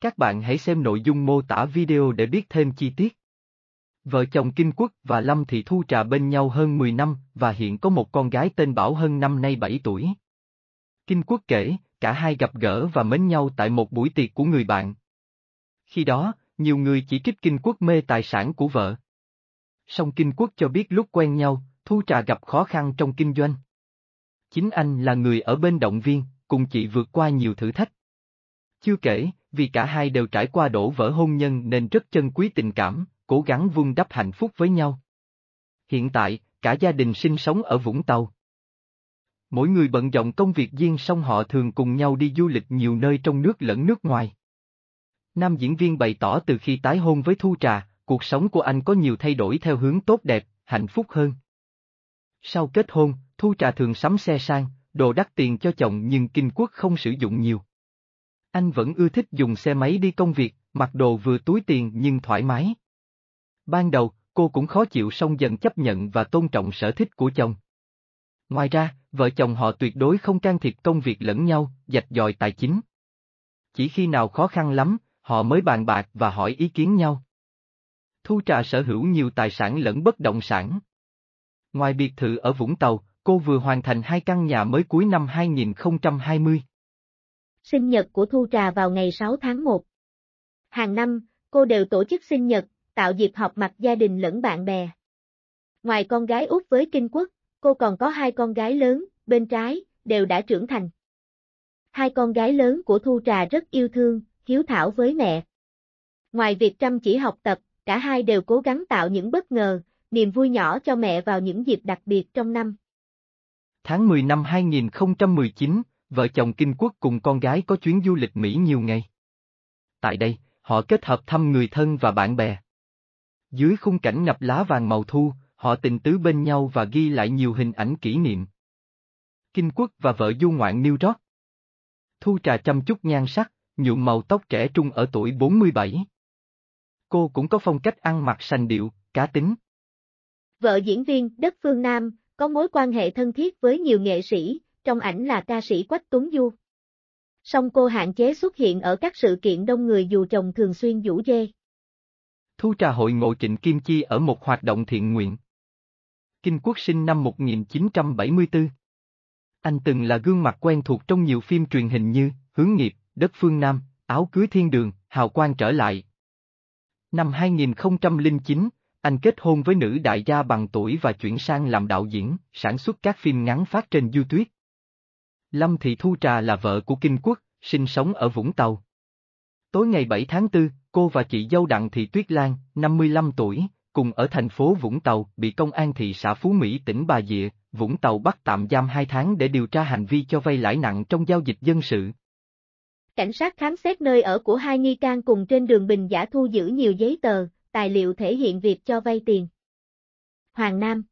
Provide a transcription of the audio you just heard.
Các bạn hãy xem nội dung mô tả video để biết thêm chi tiết. Vợ chồng Kinh Quốc và Lâm Thị Thu Trà bên nhau hơn 10 năm và hiện có một con gái tên Bảo hơn năm nay 7 tuổi. Kinh Quốc kể, cả hai gặp gỡ và mến nhau tại một buổi tiệc của người bạn. Khi đó, nhiều người chỉ trích Kinh Quốc mê tài sản của vợ. Song Kinh Quốc cho biết lúc quen nhau, Thu Trà gặp khó khăn trong kinh doanh. Chính anh là người ở bên động viên, cùng chị vượt qua nhiều thử thách. Chưa kể, vì cả hai đều trải qua đổ vỡ hôn nhân nên rất chân quý tình cảm, cố gắng vun đắp hạnh phúc với nhau. Hiện tại, cả gia đình sinh sống ở Vũng Tàu. Mỗi người bận rộn công việc riêng xong họ thường cùng nhau đi du lịch nhiều nơi trong nước lẫn nước ngoài. Nam diễn viên bày tỏ từ khi tái hôn với Thu Trà, cuộc sống của anh có nhiều thay đổi theo hướng tốt đẹp, hạnh phúc hơn. Sau kết hôn, Thu Trà thường sắm xe sang, đồ đắt tiền cho chồng nhưng Kinh Quốc không sử dụng nhiều. Anh vẫn ưa thích dùng xe máy đi công việc, mặc đồ vừa túi tiền nhưng thoải mái. Ban đầu, cô cũng khó chịu song dần chấp nhận và tôn trọng sở thích của chồng. Ngoài ra, vợ chồng họ tuyệt đối không can thiệp công việc lẫn nhau, dạch dòi tài chính. Chỉ khi nào khó khăn lắm, họ mới bàn bạc và hỏi ý kiến nhau. Thu Trà sở hữu nhiều tài sản lẫn bất động sản. Ngoài biệt thự ở Vũng Tàu, cô vừa hoàn thành hai căn nhà mới cuối năm 2020 sinh nhật của Thu Trà vào ngày 6 tháng 1. Hàng năm, cô đều tổ chức sinh nhật, tạo dịp họp mặt gia đình lẫn bạn bè. Ngoài con gái út với Kinh Quốc, cô còn có hai con gái lớn, bên trái, đều đã trưởng thành. Hai con gái lớn của Thu Trà rất yêu thương, hiếu thảo với mẹ. Ngoài việc chăm chỉ học tập, cả hai đều cố gắng tạo những bất ngờ, niềm vui nhỏ cho mẹ vào những dịp đặc biệt trong năm. Tháng 10 năm 2019, vợ chồng Kinh Quốc cùng con gái có chuyến du lịch Mỹ nhiều ngày. Tại đây, họ kết hợp thăm người thân và bạn bè. Dưới khung cảnh ngập lá vàng màu thu, họ tình tứ bên nhau và ghi lại nhiều hình ảnh kỷ niệm. Kinh Quốc và vợ du ngoạn New York. Thu trà chăm chút nhan sắc, nhuộm màu tóc trẻ trung ở tuổi 47. Cô cũng có phong cách ăn mặc sành điệu, cá tính. Vợ diễn viên đất phương Nam, có mối quan hệ thân thiết với nhiều nghệ sĩ, trong ảnh là ca sĩ Quách Tuấn Du. Song cô hạn chế xuất hiện ở các sự kiện đông người dù chồng thường xuyên vũ dê. Thu trà hội ngộ Trịnh Kim Chi ở một hoạt động thiện nguyện. Kinh Quốc sinh năm 1974. Anh từng là gương mặt quen thuộc trong nhiều phim truyền hình như Hướng nghiệp, Đất phương Nam, Áo cưới thiên đường, Hào quang trở lại. Năm 2009, anh kết hôn với nữ đại gia bằng tuổi và chuyển sang làm đạo diễn, sản xuất các phim ngắn phát trên YouTube. Lâm Thị Thu Trà là vợ của Kinh Quốc, sinh sống ở Vũng Tàu. Tối ngày 7 tháng 4, cô và chị dâu Đặng Thị Tuyết Lan, 55 tuổi, cùng ở thành phố Vũng Tàu, bị Công an thị xã Phú Mỹ tỉnh Bà Rịa, Vũng Tàu bắt tạm giam 2 tháng để điều tra hành vi cho vay lãi nặng trong giao dịch dân sự. Cảnh sát khám xét nơi ở của hai nghi can cùng trên đường Bình Giả thu giữ nhiều giấy tờ, tài liệu thể hiện việc cho vay tiền. Hoàng Nam